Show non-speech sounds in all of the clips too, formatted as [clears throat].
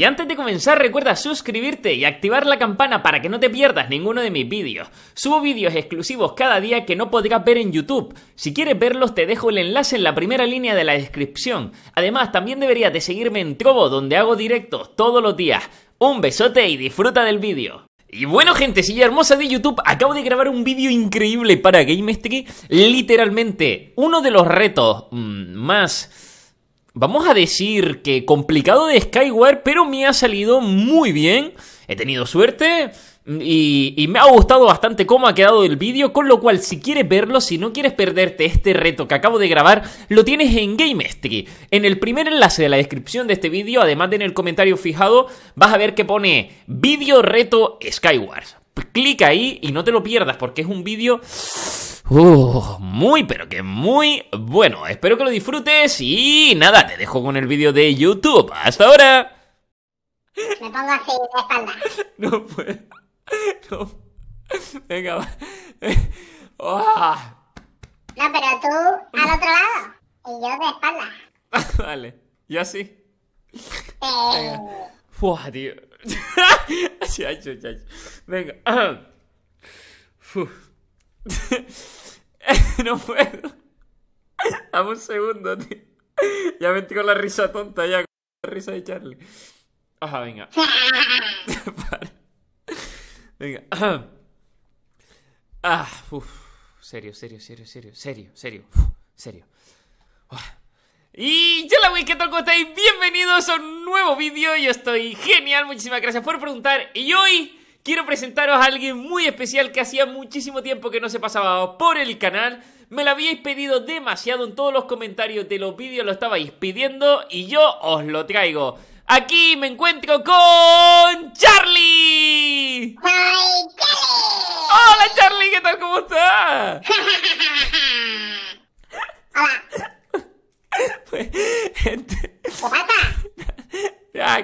Y antes de comenzar recuerda suscribirte y activar la campana para que no te pierdas ninguno de mis vídeos. Subo vídeos exclusivos cada día que no podrás ver en YouTube. Si quieres verlos te dejo el enlace en la primera línea de la descripción. Además también deberías de seguirme en Trovo donde hago directos todos los días. Un besote y disfruta del vídeo. Y bueno gente, silla hermosa de YouTube, acabo de grabar un vídeo increíble para GameStreet, literalmente uno de los retos mm, más vamos a decir que complicado de Skyward, pero me ha salido muy bien. He tenido suerte y, me ha gustado bastante cómo ha quedado el vídeo, con lo cual si quieres verlo, si no quieres perderte este reto que acabo de grabar, lo tienes en Street En el primer enlace de la descripción de este vídeo, además de en el comentario fijado, vas a ver que pone vídeo reto Skyward clic ahí y no te lo pierdas porque es un vídeo muy pero que muy bueno. Espero que lo disfrutes y nada, te dejo con el vídeo de YouTube. Hasta ahora. Me pongo así de espalda. [laughs] No puedo. No. Venga, va. Ah. No, pero tú al otro lado y yo de espalda. [laughs] vale, yo así. Eh. Fuah, tío. [laughs] Venga. [clears throat] [laughs] no puedo. Dame un segundo, tío. Ya me tiro con la risa tonta, ya. Con la risa de Charlie. Ajá, venga. [laughs] Venga. [clears throat] ah, Serio, serio, serio, serio, serio, serio. serio. Y hola wey, ¿qué tal? ¿Cómo estáis? Bienvenidos a un nuevo vídeo, yo estoy genial, muchísimas gracias por preguntar Y hoy quiero presentaros a alguien muy especial que hacía muchísimo tiempo que no se pasaba por el canal Me lo habíais pedido demasiado en todos los comentarios de los vídeos, lo estabais pidiendo y yo os lo traigo Aquí me encuentro con Charlie. ¡Hola Charlie! ¿Qué tal? ¿Cómo estás? [laughs] Este, ah,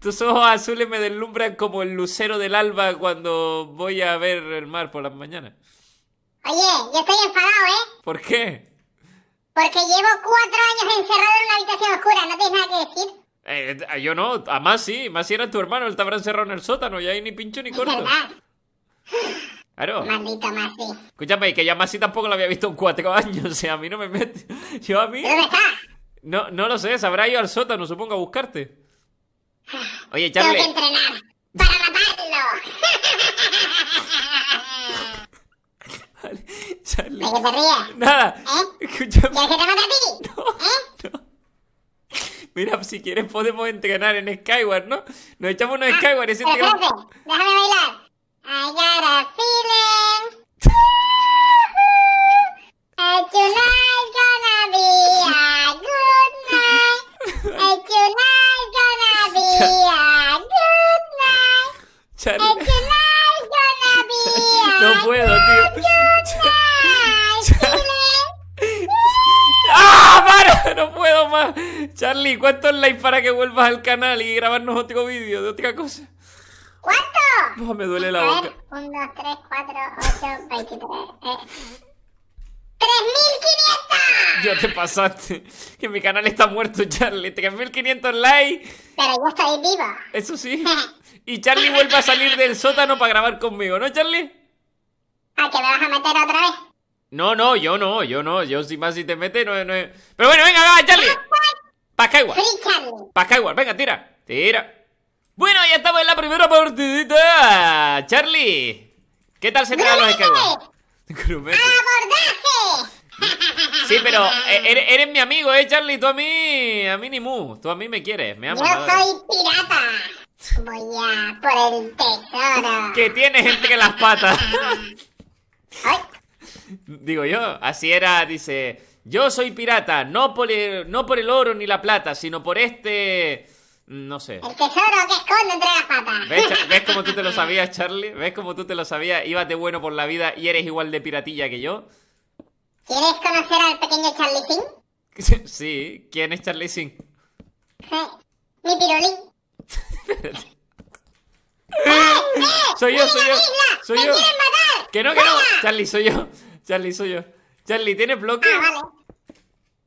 tus ojos azules me deslumbran como el lucero del alba cuando voy a ver el mar por las mañanas. Oye, yo estoy enfadado, ¿eh? ¿Por qué? Porque llevo cuatro años encerrado en una habitación oscura, no tienes nada que decir. Eh, yo no, a Masi, Masi era tu hermano, él te habrá encerrado en el sótano, y ahí ni pincho ni corto. Claro. Maldito Masi. Escúchame, que ya Masi tampoco lo había visto en cuatro años, o sea, a mí no me mete. Yo a mí. ¿Dónde está? No, no lo sé, se habrá ido al sótano, supongo, a buscarte. Ah, Oye, Charlie. Tengo que entrenar para matarlo. [laughs] Charlie. ¿De qué te ríes? Nada. ¿Eh? Escúchame. ¿Quieres que te mate a ti? [laughs] No. ¿Eh? No. Mira, si quieres podemos entrenar en Skyward, ¿no? Nos echamos unos ah, Skyward y ah, se entregan... déjame bailar. I got a feeling. [laughs] I ¿cuántos likes para que vuelvas al canal y grabarnos otro vídeo de otra cosa? ¿Cuánto? me duele la boca. 1, 2, 3, 4, 8, 23. Eh. 3.500. Ya te pasaste. Que mi canal está muerto, Charlie. 3.500 likes. Pero yo estoy viva. Eso sí. [laughs] Y Charlie vuelve a salir del sótano para grabar conmigo, ¿no, Charlie? ¿A que me vas a meter otra vez? No, no, yo no, yo no. Yo si más si te metes, no, no. Pero bueno, venga, venga, Charlie. Skyward. Para venga, tira. Tira. Bueno, ya estamos en la primera partidita. Charlie, ¿qué tal se te da los Skyward? ¡Abordaje! Sí, pero eh, eres, mi amigo, ¿eh, Charlie? Tú a mí, a mí ni mu. Tú a mí me quieres, me amas. Yo soy pirata. Voy a por el tesoro. Que tienes entre las patas. [laughs] Digo yo, así era, dice... Yo soy pirata, no por el, no por el oro ni la plata, sino por este... Mm, no sé. El tesoro que esconde entre las patas. [laughs] ¿Ves, cómo tú te lo sabías, Charlie? ¿Ves cómo tú te lo sabías? Ibas de bueno por la vida y eres igual de piratilla que yo. ¿Quieres conocer al pequeño Charlie Singh? [laughs] sí, ¿quién es Charlie Singh? Mi pirulín. [laughs] soy yo, soy yo. Soy yo. Matar! Que no, que no. Charlie, soy yo. Charlie, soy yo. Charlie, ¿tienes bloque? Ah, vale.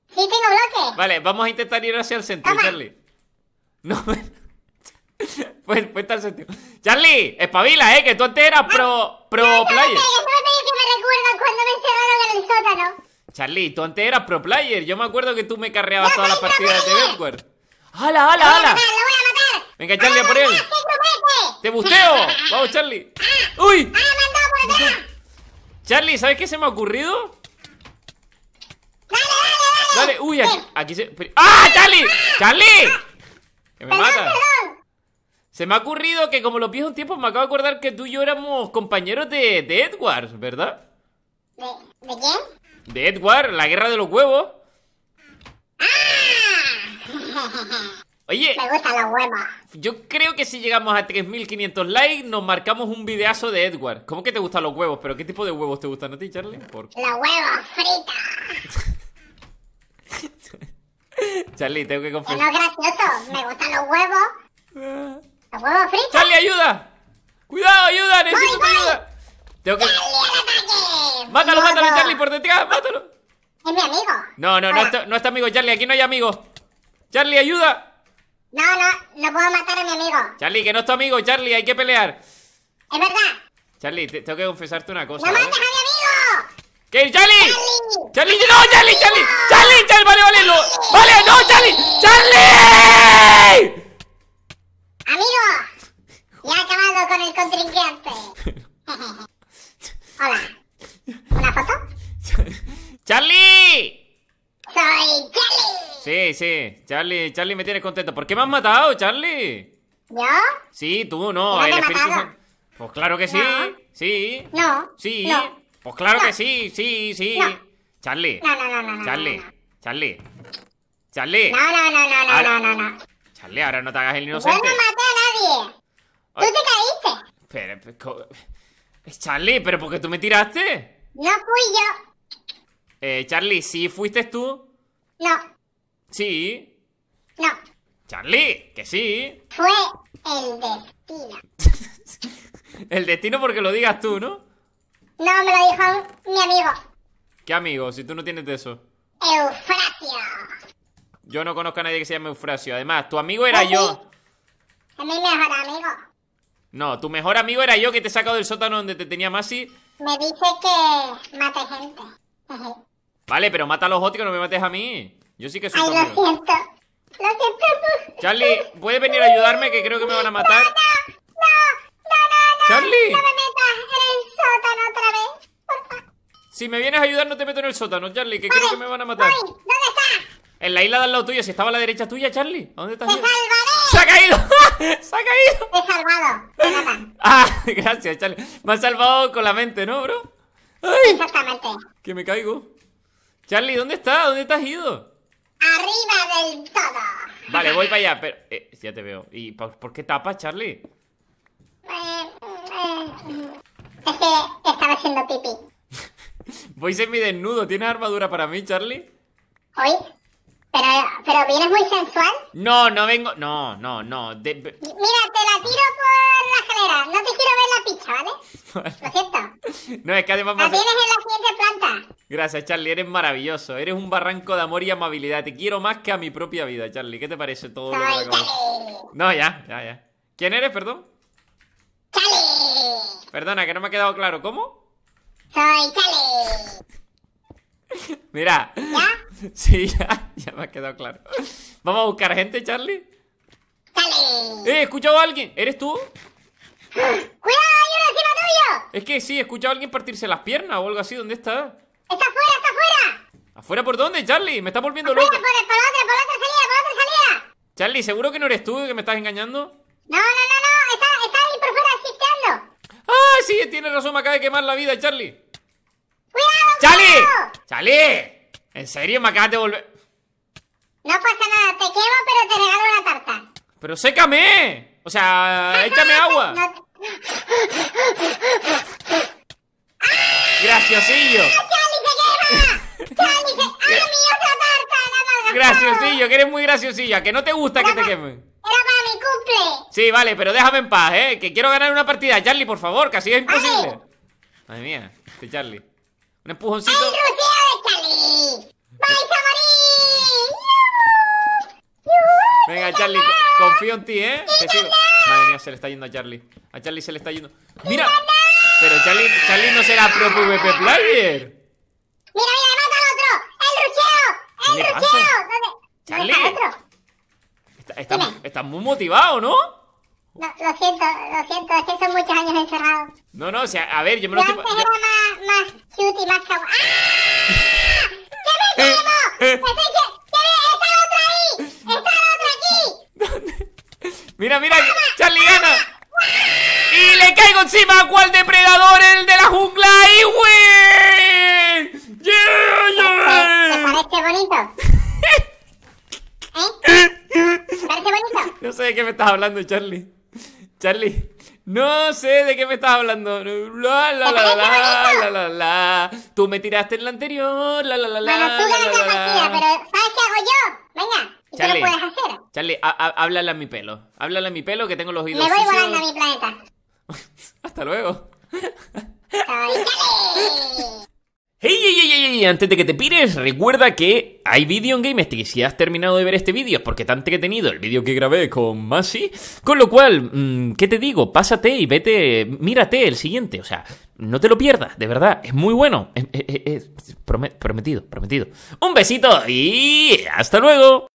Sí, tengo bloque. Vale, vamos a intentar ir hacia el centro, Charlie. No, pues, pues el sentido. Charlie, espabila, eh, que tú antes eras pro, pro no, no, player. Que me recuerda cuando me encerraron en el sótano. Charlie, tú antes eras pro player. Yo me acuerdo que tú me carreabas todas las partidas de Bedward. ¡Hala, hala, hala! ¡Lo voy a matar, Venga, Charlie, a por él. ¡Te busteo! [laughs] ¡Vamos, Charlie! Ah, ¡Uy! ¡Ah, mandó por atrás! Charlie, ¿sabes qué se me ha ocurrido? Dale, uy, aquí, se... ¡Ah, Charlie! ¡Charlie! ¡Que me mata! Se me ha ocurrido que como los un tiempo me acabo de acordar que tú y yo éramos compañeros de, de Edward, ¿verdad? ¿De, ¿De quién? De Edward, la guerra de los huevos. ¡Ah! Oye, me gustan los huevos. Yo creo que si llegamos a 3500 likes nos marcamos un videazo de Edward. ¿Cómo que te gustan los huevos? ¿Pero qué tipo de huevos te gustan a ti, Charlie? Por... Los huevos [laughs] [laughs] Charlie, tengo que confesar. No gracioso, me gustan los huevos. Los huevos fritos. Charlie, ayuda. Cuidado, ayuda, necesito ayuda. Tengo que... Charlie, mátalo, mátalo, Charlie, por detrás, mátalo. Es mi amigo. No, no, no, es no amigo, Charlie, aquí no hay amigo. Charlie, ayuda. No, no, no puedo matar a mi amigo. Charlie, que no es tu amigo, Charlie, hay que pelear. Es verdad. Charlie, tengo que confesarte una cosa. ¡No ¿eh? mates a mi amigo! ¿Qué? ¡Charlie! ¡Charlie! ¡No! ¡Charlie! ¡Charlie! ¡Charlie! ¡Charlie! ¡Vale, vale! No. ¡Vale! ¡No! ¡Charlie! ¡Charlie! Amigo, ya acabamos con el contrincante. [laughs] Hola. ¿Una foto? ¡Charlie! ¡Soy Charlie! Sí, sí. Charlie, Charlie me tienes contento. ¿Por qué me has matado, Charlie? ¿Yo? Sí, tú no. ¿Yo matado? Pues claro que sí. No. Sí. No. Sí. No. Pues claro que sí, sí, sí. Charlie. No, no, no, no. Charlie. Charlie. Charlie. No, no, no, no, no, no, no. Charlie, ahora no te hagas el inocente. Yo no maté a nadie. Tú te caíste. Pero, pues, Charlie, ¿pero por qué tú me tiraste? No fui yo. Eh, Charlie, ¿sí fuiste tú? No. ¿Sí? No. Charlie, que sí. Fue el destino. [laughs] el destino porque lo digas tú, ¿no? No, me lo dijo mi amigo. ¿Qué amigo? Si tú no tienes de eso. Eufrasio. Yo no conozco a nadie que se llame Eufrasio. Además, tu amigo era ¿Ah, yo. Es mi mejor amigo. No, tu mejor amigo era yo que te he sacado del sótano donde te tenía Masi. Me dice que mate gente. vale, pero mata a los otros, no me mates a mí. Yo sí que soy. Ay, lo siento. Lo siento. Charlie, ¿puedes venir a ayudarme? Que creo que me van a matar. ¡Charlie! ¡No me metas en el sótano otra vez! Porfa. Si me vienes a ayudar, no te meto en el sótano, Charlie, que creo que me van a matar. Charlie ¿Dónde estás? En la isla del lado tuyo, si estaba a la derecha tuya, Charlie. ¿Dónde estás? ¡Te salvaré! ¡Se ha caído! [laughs] ¡Se ha caído! ¡Te he salvado! ah, [laughs] gracias, Charlie. Me has salvado con la mente, ¿no, bro? Ay, Exactamente. Que me caigo. Charlie, ¿dónde estás? ¿Dónde te has ido? Arriba del todo. Vale, voy para allá, pero. Eh, ya te veo. ¿Y por, qué tapas, Charlie? Eh, es que estaba haciendo pipí. [laughs] Voy desnudo ¿Tienes armadura para mí, Charlie? ¿Hoy? ¿Pero, pero vienes muy sensual? No, no vengo. No, no, no. Mira, te la tiro por la escalera. No te quiero ver la picha, ¿vale? Lo siento. [laughs] No, es que además. La tienes en la siguiente planta. Gracias, Charlie. Eres maravilloso. Eres un barranco de amor y amabilidad. Te quiero más que a mi propia vida, Charlie. ¿Qué te parece todo lo No, ya, ya, ya. ¿Quién eres, perdón? Perdona, que no me ha quedado claro. ¿Cómo? Soy Charlie [laughs] Mira. ¿Ya? [laughs] Sí, ya, ya me ha quedado claro. ¿Vamos a buscar gente, Charlie? Chale. Eh, he escuchado a alguien. ¿Eres tú? ¡Cuidado, hay uno encima tuyo! Es que sí, he escuchado a alguien partirse las piernas o algo así. ¿Dónde está? ¡Está afuera, está afuera! ¿Afuera por dónde, Charlie? Me está volviendo loco. Por, por, otra, por otra salida, por otra salida. Charlie, ¿seguro que no eres tú que me estás engañando? No, no, no. Tienes razón, me acaba de quemar la vida, Charlie. ¡Cuidado! ¡Charlie! Cuidado. charlie ¿En serio me acabas de volver? No pasa nada, te quemo, pero te regalo una tarta. ¡Pero sécame! O sea, échame agua. No. ¡Ah! ¡Graciosillo! ¡Ah, ¡Charlie se quema! ¡Charlie se... ¡Ah, mi otra tarta! ¡La ¡Graciosillo! Que eres muy graciosillo. Que no te gusta que te quemen. Sí, vale, pero déjame en paz, ¿eh? Que quiero ganar una partida. Charlie, por favor, que así es imposible. Madre mía, este Charlie. Un empujoncito. ¡El de Charlie! ¡Vais a morir! Venga, Charlie, confío en ti, ¿eh? Madre mía, se le está yendo a Charlie. A Charlie se le está yendo. ¡Mira! Pero Charlie, Charlie no será pro PvP player. Mira, mira, mata al otro. El rucheo. El rucheo. ¿Dónde? Charlie. Estás muy motivado, ¿no? No, lo siento, lo siento, es que son muchos años encerrados. No, no, o sea, a ver, yo me lo estoy... Antes era más, más y más cabrón ¡Ah! Eh, eh. ¡Que me llamo! ¡Que me... ¡Está otra ahí! ¡Está otra aquí! ¿Dónde? [laughs] Mira, mira, Charlie ¡Y le caigo encima a cuál depredador el de qué me estás hablando, Charlie. Charlie, no sé de qué me estás hablando. La la la la la la Tú me tiraste en la anterior. La la la la. Bueno, tú ganas la partida, pero ¿sabes qué hago yo? Venga. ¿Y Charlie, tú lo puedes hacer? Charlie, háblale a mi pelo. Háblale a mi pelo que tengo los oídos. Me voy volando a mi planeta. [laughs] Hasta luego. Soy Charlie antes de que te pires, recuerda que hay vídeo en GameStick. Si has terminado de ver este vídeo, es porque tanto que he tenido el vídeo que grabé con Masi. Con lo cual, mm, ¿qué te digo? Pásate y vete, mírate el siguiente. O sea, no te lo pierdas, de verdad. Es muy bueno. prometido, prometido. Un besito y hasta luego.